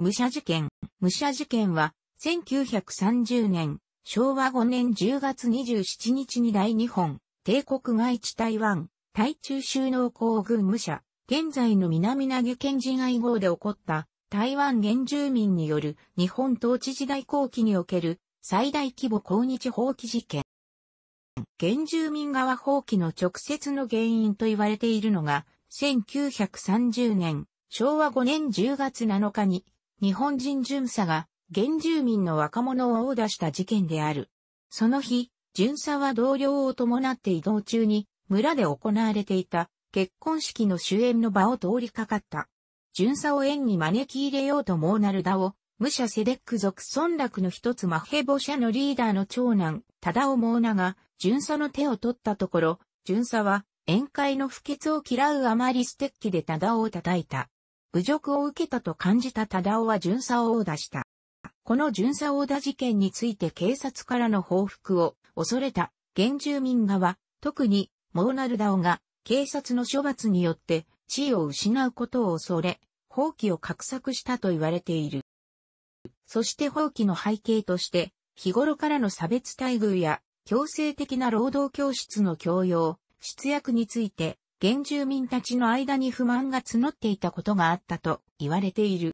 武者事件。武者事件は、1930年、昭和5年10月27日に大日本、帝国外地台湾、台中収納工具武者、現在の南投げ県人愛号で起こった、台湾原住民による日本統治時代後期における最大規模抗日放棄事件。原住民側放棄の直接の原因と言われているのが、1930年、昭和5年10月7日に日本人巡査が原住民の若者を殴打した事件である。その日、巡査は同僚を伴って移動中に村で行われていた結婚式の主演の場を通りかかった。巡査を縁に招き入れようとモーナルダを、武者セデック族村落の一つマヘボ社のリーダーの長男、タダオモーナが、巡査の手を取ったところ、巡査は、宴会の不潔を嫌うあまりステッキでタダオを叩いた。侮辱を受けたと感じた忠夫は巡査を殴打した。この巡査殴打事件について警察からの報復を恐れた原住民側、特にモーナルダオが警察の処罰によって地位を失うことを恐れ、放棄を画策したと言われている。そして放棄の背景として、日頃からの差別待遇や強制的な労働教室の強要、出役について原住民たちの間に不満が募っていたことがあったと言われている。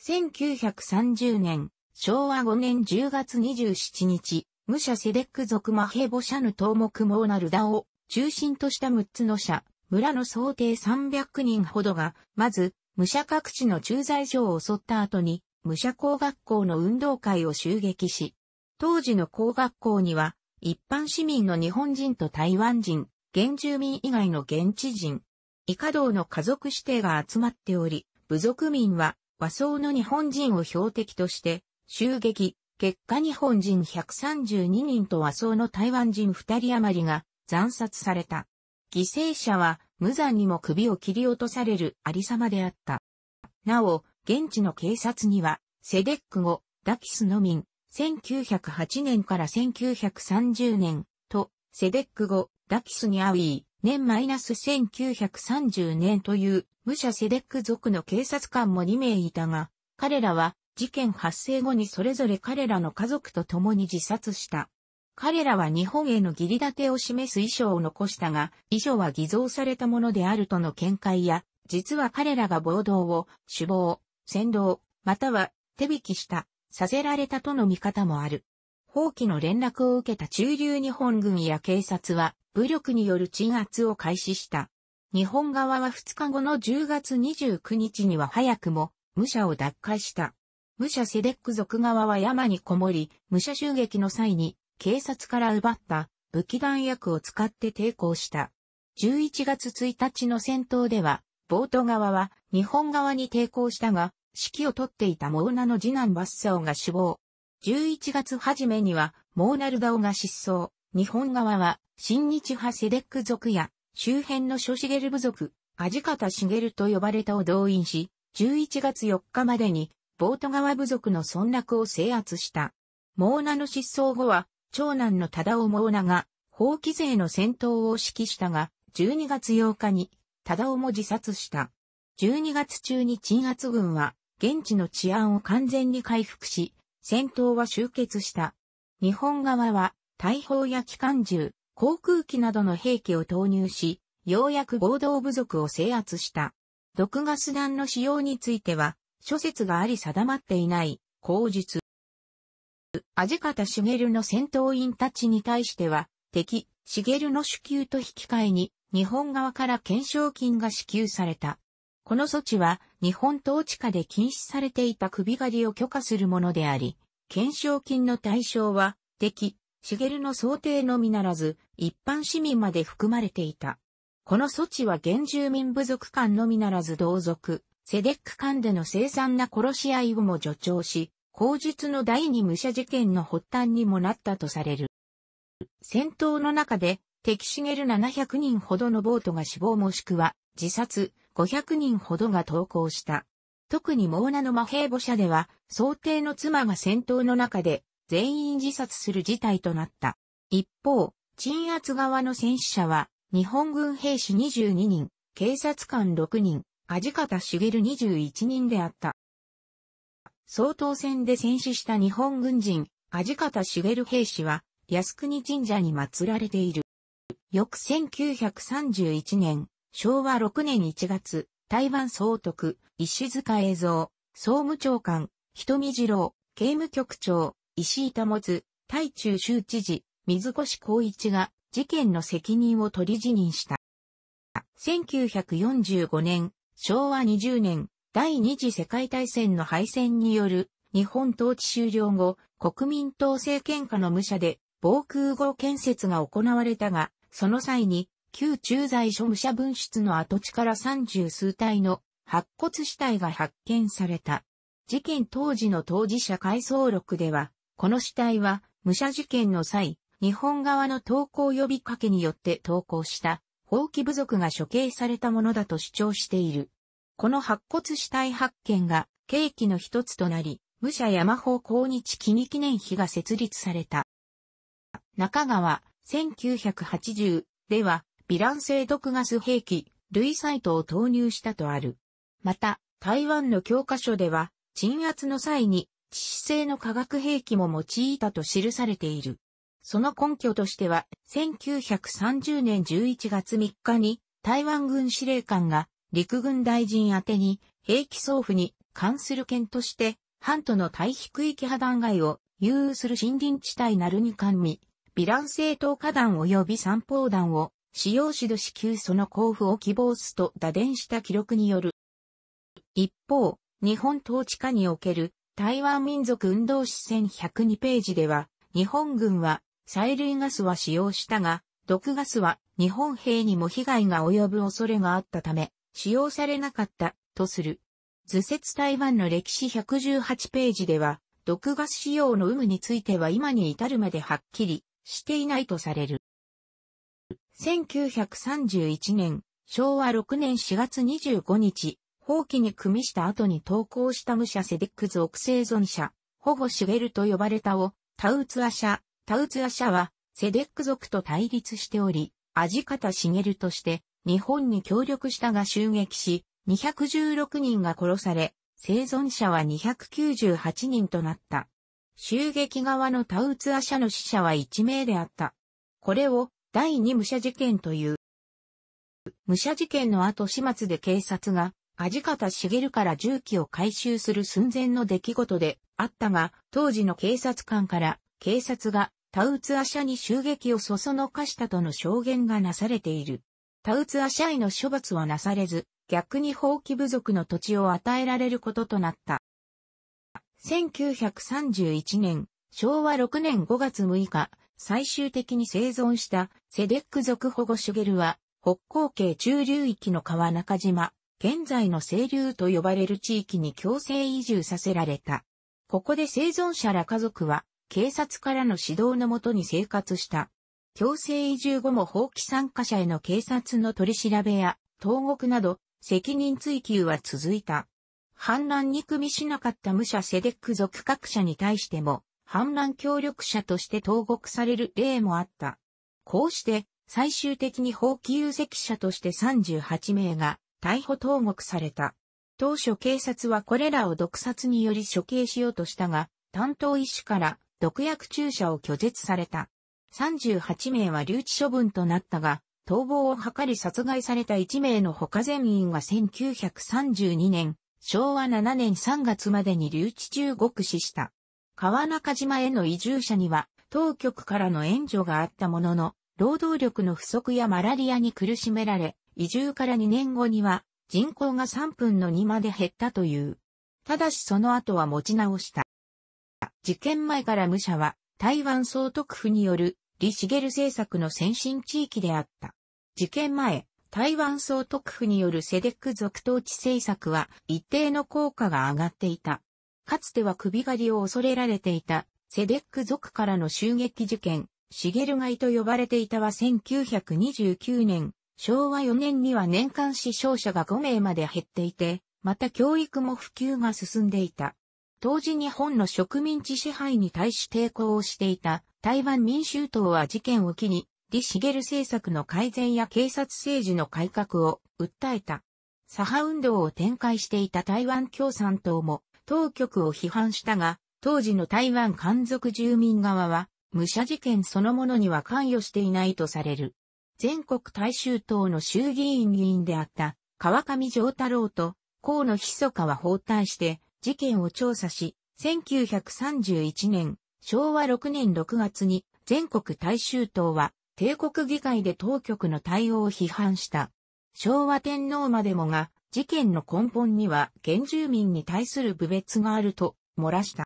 1930年、昭和5年10月27日、武者セデック族マヘボシャヌ東木モーナルダを中心とした6つの社、村の想定300人ほどが、まず、武者各地の駐在所を襲った後に、武者工学校の運動会を襲撃し、当時の工学校には、一般市民の日本人と台湾人、原住民以外の現地人、以下道の家族指定が集まっており、部族民は和装の日本人を標的として、襲撃、結果日本人132人と和装の台湾人2人余りが惨殺された。犠牲者は無残にも首を切り落とされるありさまであった。なお、現地の警察には、セデック語、ダキスの民、1908年から1930年、セデック語、ダキスニアウィー、年マイナス1930年という、武者セデック族の警察官も2名いたが、彼らは事件発生後にそれぞれ彼らの家族と共に自殺した。彼らは日本への義理立てを示す遺書を残したが、遺書は偽造されたものであるとの見解や、実は彼らが暴動を、首謀、扇動、または手引きした、させられたとの見方もある。放棄の連絡を受けた中流日本軍や警察は武力による鎮圧を開始した。日本側は2日後の10月29日には早くも武者を奪回した。武者セデック族側は山にこもり、武者襲撃の際に警察から奪った武器弾薬を使って抵抗した。11月1日の戦闘では、ボート側は日本側に抵抗したが、指揮を取っていたモーナの次男バッサオが死亡。11月初めには、モーナルダオが失踪。日本側は、新日派セデック族や、周辺の諸シゲル部族、アジカタシゲルと呼ばれたを動員し、11月4日までに、ボート川部族の村落を制圧した。モーナの失踪後は、長男のタダオモーナが、法規税の戦闘を指揮したが、12月8日に、タダオも自殺した。12月中に鎮圧軍は、現地の治安を完全に回復し、戦闘は終結した。日本側は、大砲や機関銃、航空機などの兵器を投入し、ようやく合同部族を制圧した。毒ガス弾の使用については、諸説があり定まっていない、口述。味方茂の戦闘員たちに対しては、敵、茂の支給と引き換えに、日本側から懸賞金が支給された。この措置は、日本統治下で禁止されていた首狩りを許可するものであり、懸賞金の対象は、敵、茂の想定のみならず、一般市民まで含まれていた。この措置は原住民部族間のみならず同族、セデック間での凄惨な殺し合いをも助長し、口述の第二武者事件の発端にもなったとされる。戦闘の中で敵しげる700人ほどの暴徒が死亡もしくは自殺500人ほどが投降した。特にモーナの魔兵母社では、想定の妻が戦闘の中で全員自殺する事態となった。一方、鎮圧側の戦死者は、日本軍兵士22人、警察官6人、味方茂21人であった。総統戦で戦死した日本軍人、味方茂兵士は、靖国神社に祀られている。翌1931年、昭和6年1月、台湾総督、石塚栄像、総務長官、瞳次郎、刑務局長、石井保津、台中州知事、水越孝一が事件の責任を取り辞任した。1945年、昭和20年、第二次世界大戦の敗戦による日本統治終了後、国民党政権下の武者で防空壕建設が行われたが、その際に、旧駐在所武者分室の跡地から三十数体の白骨死体が発見された。事件当時の当事者回想録では、この死体は、武者事件の際、日本側の投稿呼びかけによって投稿した、放棄部族が処刑されたものだと主張している。この白骨死体発見が、契機の一つとなり、武者山法抗日記念碑が設立された。中川、1980では、ヴィラン製毒ガス兵器、類サイトを投入したとある。また、台湾の教科書では、鎮圧の際に、致死性の化学兵器も用いたと記されている。その根拠としては、1930年11月3日に、台湾軍司令官が、陸軍大臣宛てに、兵器送付に関する件として、半島の対比区域破断外を有する森林地帯なるに官理。ヴィラン政党下弾及び三方団を、使用し導支給その交付を希望すと打電した記録による。一方、日本統治下における台湾民族運動史1102ページでは、日本軍は催涙ガスは使用したが、毒ガスは日本兵にも被害が及ぶ恐れがあったため、使用されなかったとする。図説台湾の歴史118ページでは、毒ガス使用の有無については今に至るまではっきりしていないとされる。1931年、昭和6年4月25日、放棄に組みした後に投稿した武者セデック族生存者、保護ルと呼ばれたを、タウツア社、タウツア社は、セデック族と対立しており、アジカタシゲルとして、日本に協力したが襲撃し、216人が殺され、生存者は298人となった。襲撃側のタウツア社の死者は1名であった。これを第二武者事件という。武者事件の後始末で警察が、味方茂から銃器を回収する寸前の出来事であったが、当時の警察官から警察がタウツア社に襲撃をそそのかしたとの証言がなされている。タウツア社への処罰はなされず、逆に放棄部族の土地を与えられることとなった。1931年、昭和6年5月6日、最終的に生存したセデック族保護シュゲルは、北高系中流域の川中島、現在の清流と呼ばれる地域に強制移住させられた。ここで生存者ら家族は、警察からの指導のもとに生活した。強制移住後も放棄参加者への警察の取り調べや、投獄など、責任追及は続いた。反乱に組みしなかった武者セデック族各社に対しても、反乱協力者として投獄される例もあった。こうして、最終的に法規有責者として38名が逮捕投獄された。当初警察はこれらを毒殺により処刑しようとしたが、担当医師から毒薬注射を拒絶された。38名は留置処分となったが、逃亡を図り殺害された1名の他全員が1932年昭和7年3月までに留置中獄死した。川中島への移住者には、当局からの援助があったものの、労働力の不足やマラリアに苦しめられ、移住から2年後には、人口が3分の2まで減ったという。ただしその後は持ち直した。事件前から武者は、台湾総督府による、李茂政策の先進地域であった。事件前、台湾総督府によるセデック続統治政策は一定の効果が上がっていた。かつては首狩りを恐れられていたセデック族からの襲撃事件、シゲルイと呼ばれていたは1929年、昭和4年には年間死傷者が5名まで減っていて、また教育も普及が進んでいた。当時日本の植民地支配に対し抵抗をしていた台湾民衆党は事件を機に李茂政策の改善や警察政治の改革を訴えた。左派運動を展開していた台湾共産党も当局を批判したが、当時の台湾漢族住民側は、武者事件そのものには関与していないとされる。全国大衆党の衆議院議員であった川上丈太郎と河野密川は包帯して事件を調査し、1931年、昭和6年6月に全国大衆党は帝国議会で当局の対応を批判した。昭和天皇までもが、事件の根本には原住民に対する侮蔑があると漏らした。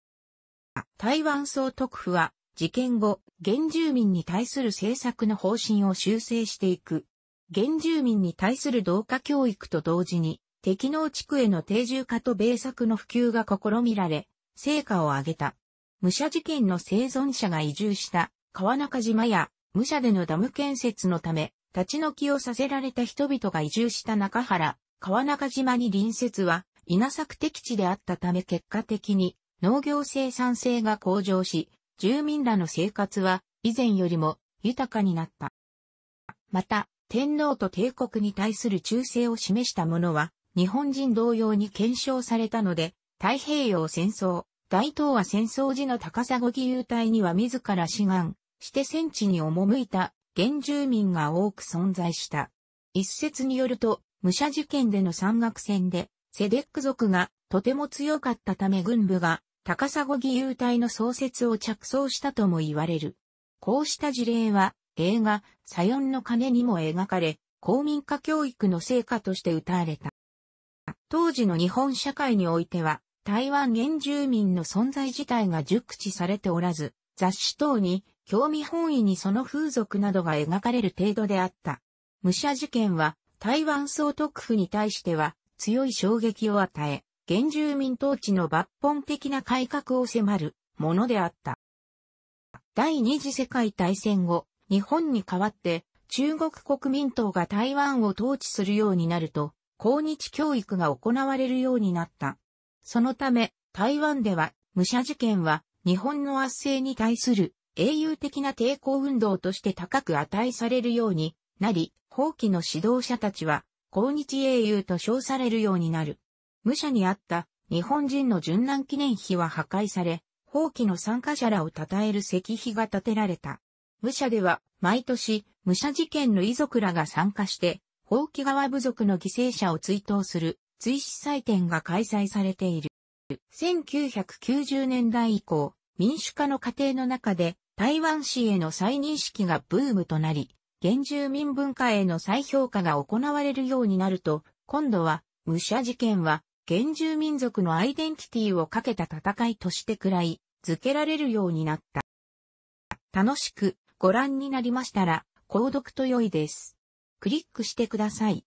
台湾総督府は事件後、原住民に対する政策の方針を修正していく。原住民に対する同化教育と同時に、敵農地区への定住化と米作の普及が試みられ、成果を上げた。武者事件の生存者が移住した川中島や武者でのダム建設のため、立ち退きをさせられた人々が移住した中原、川中島に隣接は稲作的地であったため結果的に農業生産性が向上し、住民らの生活は以前よりも豊かになった。また、天皇と帝国に対する忠誠を示したものは、日本人同様に検証されたので、太平洋戦争、大東亜戦争時の高砂義勇隊には自ら志願、して戦地に赴いた原住民が多く存在した。一説によると、武者事件での山岳戦で、セデック族がとても強かったため軍部が高砂義勇隊の創設を着想したとも言われる。こうした事例は映画、サヨンの鐘にも描かれ、公民化教育の成果として歌われた。当時の日本社会においては、台湾原住民の存在自体が熟知されておらず、雑誌等に興味本位にその風俗などが描かれる程度であった。武者事件は、台湾総督府に対しては、強い衝撃を与え、原住民統治の抜本的な改革を迫るものであった。第二次世界大戦後、日本に代わって中国国民党が台湾を統治するようになると、抗日教育が行われるようになった。そのため、台湾では、武者事件は日本の圧政に対する英雄的な抵抗運動として高く値されるようになり、法規の指導者たちは、抗日英雄と称されるようになる。武者にあった日本人の殉難記念碑は破壊され、法規の参加者らを称える石碑が建てられた。武者では、毎年、武者事件の遺族らが参加して、放棄側部族の犠牲者を追悼する追試祭典が開催されている。1990年代以降、民主化の過程の中で、台湾市への再認識がブームとなり、原住民文化への再評価が行われるようになると、今度は、武者事件は、原住民族のアイデンティティをかけた戦いとしてくらい、付けられるようになった。楽しくご覧になりましたら、購読と良いです。クリックしてください。